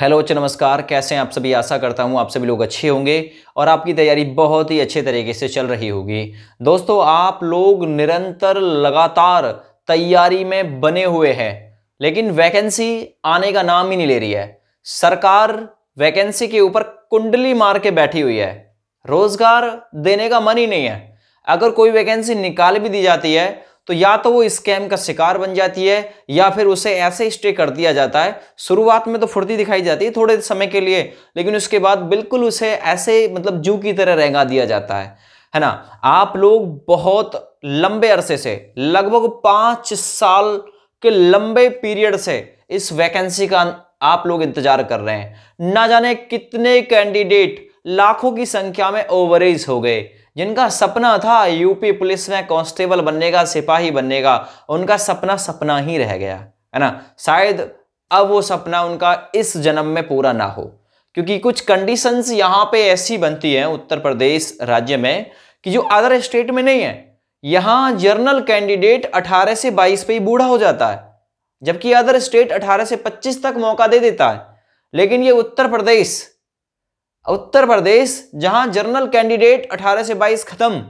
hello अच्छे नमस्कार कैसे हैं आप सभी आशा करता हूं आप सभी लोग अच्छे होंगे और आपकी तैयारी बहुत ही अच्छे तरीके से चल रही होगी दोस्तों आप लोग निरंतर लगातार तैयारी में बने हुए हैं लेकिन वैकेंसी आने का नाम ही नहीं ले रही है सरकार वैकेंसी के ऊपर कुंडली मार के बैठी हुई है रोजगार देने का मन ही नहीं है अगर कोई वैकेंसी निकाल भी दी जाती है तो या तो वो स्कैम का शिकार बन जाती है या फिर उसे ऐसे स्टे कर दिया जाता है शुरुआत में तो फुर्ती दिखाई जाती है थोड़े समय के लिए लेकिन उसके बाद बिल्कुल उसे ऐसे मतलब जू की तरह रेंगा दिया जाता है है ना आप लोग बहुत लंबे अरसे से लगभग पाँच साल के लंबे पीरियड से इस वैकेंसी का आप लोग इंतजार कर रहे हैं ना जाने कितने कैंडिडेट लाखों की संख्या में ओवरेज हो गए जिनका सपना था यूपी पुलिस में कांस्टेबल बनने का सिपाही बनने का उनका सपना सपना ही रह गया है ना शायद अब वो सपना उनका इस जन्म में पूरा ना हो क्योंकि कुछ कंडीशंस यहाँ पे ऐसी बनती हैं उत्तर प्रदेश राज्य में कि जो अदर स्टेट में नहीं है यहाँ जर्नल कैंडिडेट 18 से 22 पे ही बूढ़ा हो जाता है जबकि अदर स्टेट 18 से 25 तक मौका दे देता है लेकिन ये उत्तर प्रदेश उत्तर प्रदेश जहां जर्नल कैंडिडेट 18 से 22 खत्म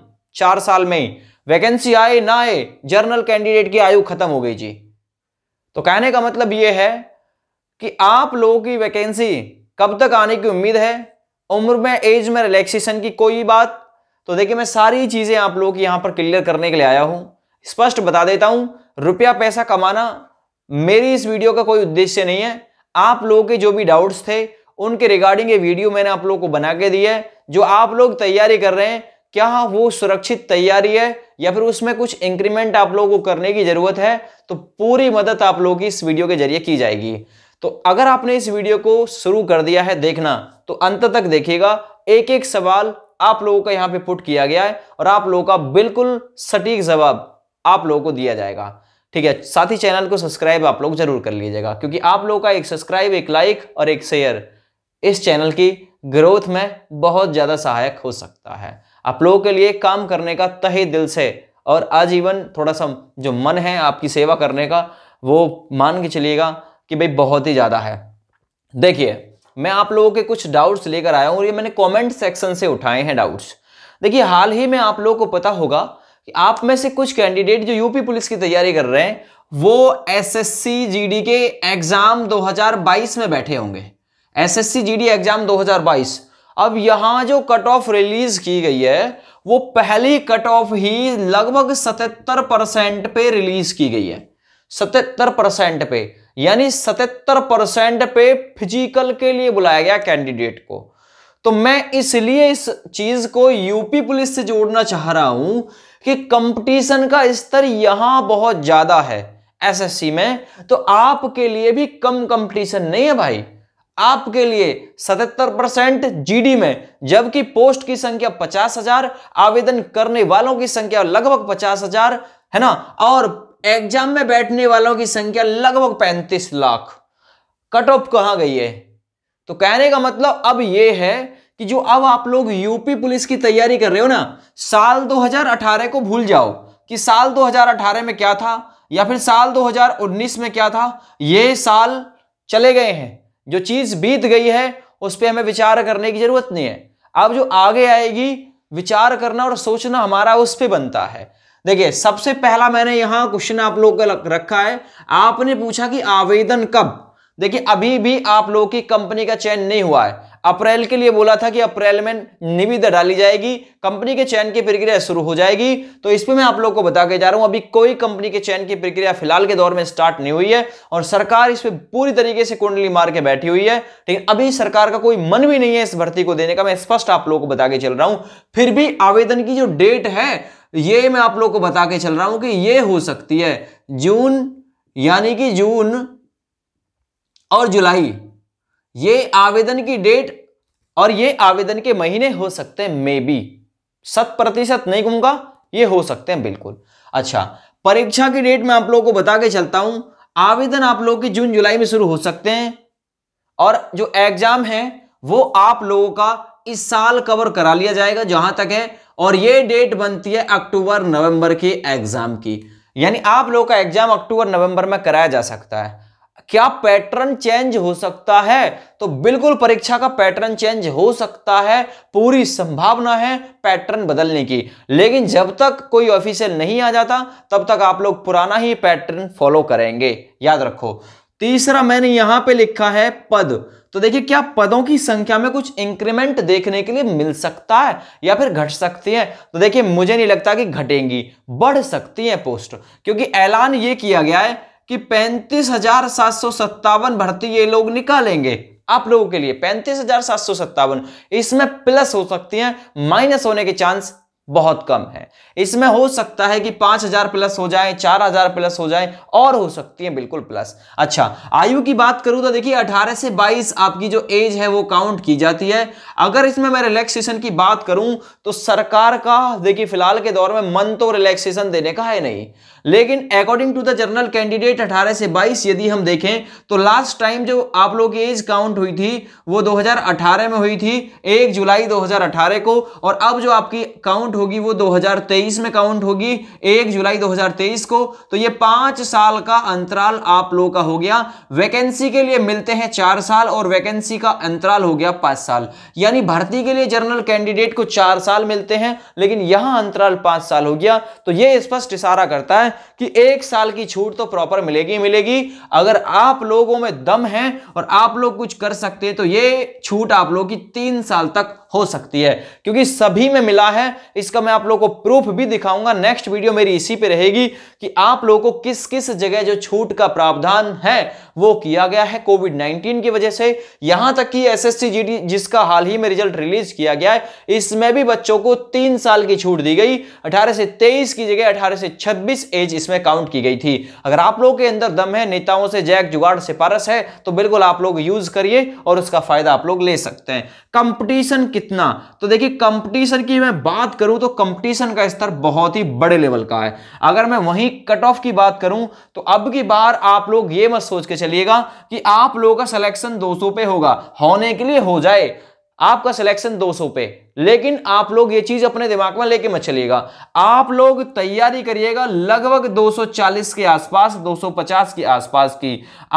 चार साल में वैकेंसी आए ना आए जर्नल कैंडिडेट की आयु खत्म हो गई जी तो कहने का मतलब यह है कि आप लोगों की वैकेंसी कब तक आने की उम्मीद है उम्र में एज में रिलैक्सेशन की कोई बात तो देखिए मैं सारी चीज़ें आप लोगों की पर क्लियर करने के लिए आया हूं स्पष्ट बता देता हूं रुपया पैसा कमाना मेरी इस वीडियो का कोई उद्देश्य नहीं है आप लोगों के जो भी डाउट्स थे उनके रिगार्डिंग ये वीडियो मैंने आप लोगों को बना के दिया है जो आप लोग तैयारी कर रहे हैं क्या वो सुरक्षित तैयारी है या फिर उसमें कुछ इंक्रीमेंट आप लोगों को करने की जरूरत है तो पूरी मदद आप लोगों की इस वीडियो के जरिए की जाएगी तो अगर आपने इस वीडियो को शुरू कर दिया है देखना तो अंत तक देखिएगा एक एक सवाल आप लोगों का यहां पे पुट किया गया है और आप लोगों का बिल्कुल सटीक जवाब आप लोगों को दिया जाएगा ठीक है साथ ही चैनल को सब्सक्राइब आप लोग जरूर कर लीजिएगा क्योंकि आप लोगों का एक सब्सक्राइब एक लाइक और एक शेयर इस चैनल की ग्रोथ में बहुत ज़्यादा सहायक हो सकता है आप लोगों के लिए काम करने का तहे दिल से और आजीवन थोड़ा सा जो मन है आपकी सेवा करने का वो मान के चलिएगा कि भाई बहुत ही ज़्यादा है देखिए मैं आप लोगों के कुछ डाउट्स लेकर आया हूँ और ये मैंने कमेंट सेक्शन से उठाए हैं डाउट्स देखिए हाल ही में आप लोगों को पता होगा कि आप में से कुछ कैंडिडेट जो यूपी पुलिस की तैयारी कर रहे हैं वो एस एस के एग्जाम दो में बैठे होंगे एसएससी जीडी एग्जाम 2022 अब यहां जो कट ऑफ रिलीज की गई है वो पहली कट ऑफ ही लगभग 77 परसेंट पे रिलीज की गई है 77 परसेंट पे यानी 77 परसेंट पे फिजिकल के लिए बुलाया गया कैंडिडेट को तो मैं इसलिए इस चीज को यूपी पुलिस से जोड़ना चाह रहा हूं कि कंपटीशन का स्तर यहां बहुत ज्यादा है एसएससी में तो आपके लिए भी कम कंपटीशन नहीं है भाई आपके लिए 77 परसेंट जी में जबकि पोस्ट की संख्या पचास हजार आवेदन करने वालों की संख्या लगभग पचास हजार है ना और एग्जाम में बैठने वालों की संख्या लगभग पैंतीस लाख कट ऑफ कहां गई है तो कहने का मतलब अब यह है कि जो अब आप लोग यूपी पुलिस की तैयारी कर रहे हो ना साल 2018 को भूल जाओ कि साल 2018 में क्या था या फिर साल 2019 में क्या था ये साल चले गए हैं जो चीज बीत गई है उस पर हमें विचार करने की जरूरत नहीं है अब जो आगे आएगी विचार करना और सोचना हमारा उस पर बनता है देखिए सबसे पहला मैंने यहां क्वेश्चन आप लोग का रखा है आपने पूछा कि आवेदन कब देखिए अभी भी आप लोगों की कंपनी का चयन नहीं हुआ है अप्रैल के लिए बोला था कि अप्रैल में निविदा डाली जाएगी कंपनी के चयन की प्रक्रिया शुरू हो जाएगी तो इसमें मैं आप लोगों को बता के जा रहा हूं अभी कोई कंपनी के चयन की प्रक्रिया फिलहाल के दौर में स्टार्ट नहीं हुई है और सरकार इस पर पूरी तरीके से कुंडली मार के बैठी हुई है लेकिन अभी सरकार का कोई मन भी नहीं है इस भर्ती को देने का मैं स्पष्ट आप लोगों को बता के चल रहा हूं फिर भी आवेदन की जो डेट है ये मैं आप लोग को बता के चल रहा हूं कि ये हो सकती है जून यानी कि जून और जुलाई ये आवेदन की डेट और ये आवेदन के महीने हो सकते हैं मे बी शत प्रतिशत नहीं कहूंगा ये हो सकते हैं बिल्कुल अच्छा परीक्षा की डेट मैं आप लोगों को बता के चलता हूं आवेदन आप लोगों की जून जुलाई में शुरू हो सकते हैं और जो एग्जाम है वो आप लोगों का इस साल कवर करा लिया जाएगा जहां तक है और ये डेट बनती है अक्टूबर नवंबर के एग्जाम की यानी आप लोगों का एग्जाम अक्टूबर नवंबर में कराया जा सकता है क्या पैटर्न चेंज हो सकता है तो बिल्कुल परीक्षा का पैटर्न चेंज हो सकता है पूरी संभावना है पैटर्न बदलने की लेकिन जब तक कोई ऑफिशियल नहीं आ जाता तब तक आप लोग पुराना ही पैटर्न फॉलो करेंगे याद रखो तीसरा मैंने यहां पे लिखा है पद तो देखिए क्या पदों की संख्या में कुछ इंक्रीमेंट देखने के लिए मिल सकता है या फिर घट सकती है तो देखिए मुझे नहीं लगता कि घटेंगी बढ़ सकती है पोस्ट क्योंकि ऐलान ये किया गया है कि पैंतीस हजार सात सौ सत्तावन भर्ती ये लोग निकालेंगे आप लोगों के लिए पैंतीस हजार सात सौ सत्तावन इसमें प्लस हो सकती है माइनस होने के चांस बहुत कम है इसमें हो सकता है कि 5000 प्लस हो जाए 4000 प्लस हो जाए और हो सकती है बिल्कुल प्लस अच्छा आयु की बात करूं तो देखिए 18 से 22 आपकी जो एज है वो काउंट की जाती है अगर इसमें मैं रिलैक्सेशन की बात करूं तो सरकार का देखिए फिलहाल के दौर में मन तो रिलैक्सेशन देने का है नहीं लेकिन according to the general candidate अठारह से बाईस यदि हम देखें तो लास्ट टाइम जो आप लोग की एज काउंट हुई थी वो दो में हुई थी एक जुलाई दो को और अब जो आपकी काउंट होगी वो 2023 में काउंट होगी एक जुलाई 2023 को तो ये पांच साल का अंतराल आप लोगों का हो गया वैकेंसी के लिए मिलते हैं चार साल और वैकेंसी का अंतराल हो गया पांच साल यानी भर्ती के लिए जनरल कैंडिडेट को चार साल मिलते हैं लेकिन यहां अंतराल पांच साल हो गया तो यह स्पष्ट इशारा करता है कि एक साल की छूट तो प्रॉपर मिलेगी मिलेगी अगर आप लोगों में दम है और आप लोग कुछ कर सकते हैं तो ये छूट आप लोगों की तीन साल तक हो सकती है क्योंकि सभी में मिला है इसका मैं आप लोगों को प्रूफ भी दिखाऊंगा नेक्स्ट वीडियो मेरी इसी पे रहेगी कि आप लोगों को किस किस जगह जो छूट का प्रावधान है वो किया गया है कोविड नाइन्टीन की वजह से यहां तक कि एस एस जिसका हाल ही में रिजल्ट रिलीज किया गया है इसमें भी बच्चों को तीन साल की छूट दी गई अठारह से तेईस की जगह अठारह से छब्बीस एज इसमें काउंट की गई थी अगर आप लोगों के अंदर दम है नेताओं से जैक जुगाड़ सिफारस है तो बिल्कुल आप लोग यूज करिए और उसका फायदा आप लोग ले सकते हैं कंपटीशन कितना तो देखिए कंपटीशन की मैं बात करूं तो कंपटीशन का स्तर बहुत ही बड़े लेवल का है अगर मैं वहीं कट ऑफ की बात करूं तो अब की बार आप लोग ये मत सोच के चलिएगा कि आप लोगों का सिलेक्शन 200 पे होगा होने के लिए हो जाए आपका सिलेक्शन 200 पे लेकिन आप लोग ये चीज अपने दिमाग में लेके मत चलिएगा आप लोग तैयारी करिएगा लगभग 240 के आसपास 250 के आसपास की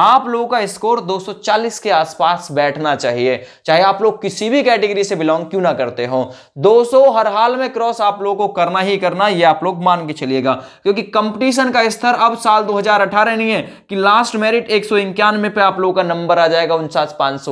आप लोगों का स्कोर 240 के आसपास बैठना चाहिए चाहे आप लोग किसी भी कैटेगरी से बिलोंग क्यों ना करते हो 200 हर हाल में क्रॉस आप लोगों को करना ही करना ये आप लोग मान के चलिएगा क्योंकि कंपटीशन का स्तर अब साल दो नहीं है कि लास्ट मेरिट एक पे आप लोगों का नंबर आ जाएगा उनचास पांच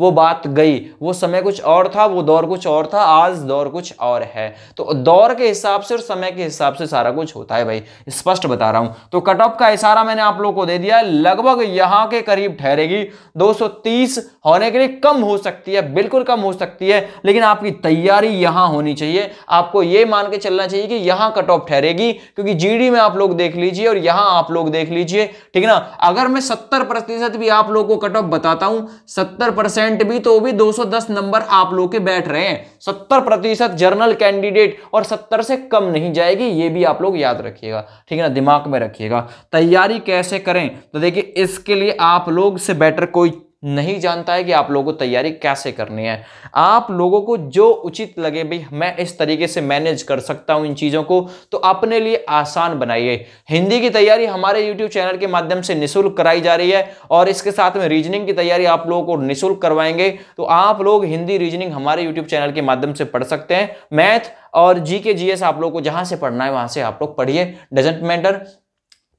वो बात गई वो समय कुछ और था वो दौर कुछ और था आज दौर कुछ और है तो दौर के हिसाब से और समय के हिसाब से सारा कुछ होता है भाई स्पष्ट बता रहा हूं तो कट ऑफ का इशारा मैंने आप लोगों को दे दिया लगभग यहां के करीब ठहरेगी 230 होने के लिए कम हो सकती है बिल्कुल कम हो सकती है लेकिन आपकी तैयारी यहां होनी चाहिए आपको यह मान के चलना चाहिए कि यहां कट ऑफ ठहरेगी क्योंकि जी में आप लोग देख लीजिए और यहां आप लोग देख लीजिए ठीक है ना अगर मैं सत्तर प्रतिशत भी आप लोग को कट ऑफ बताता हूं सत्तर परसेंट भी तो भी 210 नंबर आप लोग के बैठ रहे हैं सत्तर प्रतिशत जर्नल कैंडिडेट और सत्तर से कम नहीं जाएगी ये भी आप लोग याद रखिएगा ठीक है ना दिमाग में रखिएगा तैयारी कैसे करें तो देखिए इसके लिए आप लोग से बेटर कोई नहीं जानता है कि आप लोगों को तैयारी कैसे करनी है आप लोगों को जो उचित लगे भाई मैं इस तरीके से मैनेज कर सकता हूं इन चीज़ों को तो अपने लिए आसान बनाइए हिंदी की तैयारी हमारे यूट्यूब चैनल के माध्यम से निःशुल्क कराई जा रही है और इसके साथ में रीजनिंग की तैयारी आप लोगों को निःशुल्क करवाएंगे तो आप लोग हिंदी रीजनिंग हमारे यूट्यूब चैनल के माध्यम से पढ़ सकते हैं मैथ और जी के जी एस आप लोग को जहां से पढ़ना है वहां से आप लोग पढ़िए डजेंट मैटर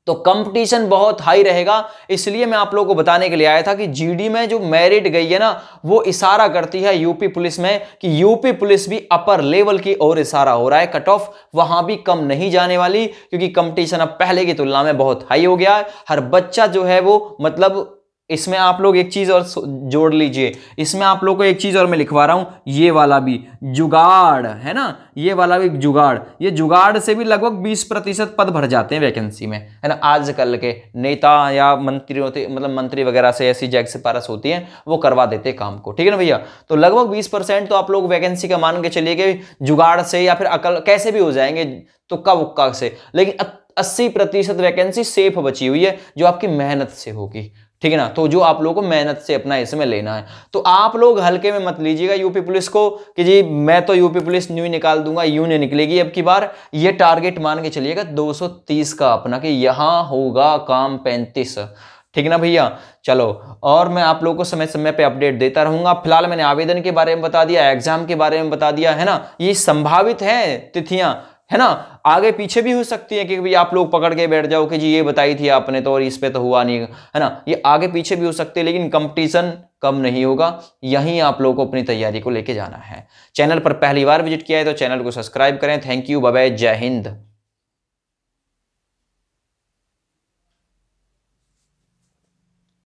तो कंपटीशन बहुत हाई रहेगा इसलिए मैं आप लोगों को बताने के लिए आया था कि जीडी में जो मेरिट गई है ना वो इशारा करती है यूपी पुलिस में कि यूपी पुलिस भी अपर लेवल की ओर इशारा हो रहा है कट ऑफ वहां भी कम नहीं जाने वाली क्योंकि कंपटीशन अब पहले की तुलना में बहुत हाई हो गया है हर बच्चा जो है वो मतलब इसमें आप लोग एक चीज़ और जोड़ लीजिए इसमें आप लोग को एक चीज़ और मैं लिखवा रहा हूं ये वाला भी जुगाड़ है ना ये वाला भी जुगाड़ ये जुगाड़ से भी लगभग 20 प्रतिशत पद भर जाते हैं वैकेंसी में है ना आजकल के नेता या मंत्री होते मतलब मंत्री वगैरह से ऐसी जैक सिफारस होती है वो करवा देते काम को ठीक है ना भैया तो लगभग बीस तो आप लोग वैकेंसी का मान के चलिए कि जुगाड़ से या फिर अकल कैसे भी हो जाएंगे तुक्का वुक्का से लेकिन अस्सी प्रतिशत वैकेंसी सेफ बची हुई है जो आपकी मेहनत से होगी ठीक है ना तो जो आप लोगों को मेहनत से अपना इसमें लेना है तो आप लोग हल्के में मत लीजिएगा यूपी पुलिस को कि जी मैं तो यूपी पुलिस न्यू निकाल दूंगा यू नहीं निकलेगी अब की बार ये टारगेट मान के चलिएगा 230 का अपना कि यहाँ होगा काम 35 ठीक ना भैया चलो और मैं आप लोगों को समय समय पे अपडेट देता रहूंगा फिलहाल मैंने आवेदन के बारे में बता दिया एग्जाम के बारे में बता दिया है ना ये संभावित है तिथियां है ना आगे पीछे भी हो सकती है कि भाई आप लोग पकड़ के बैठ जाओ कि जी ये बताई थी आपने तो और इस पे तो हुआ नहीं है ना ये आगे पीछे भी हो सकती है लेकिन कंपटीशन कम नहीं होगा यहीं आप लोगों को अपनी तैयारी को लेके जाना है चैनल पर पहली बार विजिट किया है तो चैनल को सब्सक्राइब करें थैंक यू बाय जय हिंद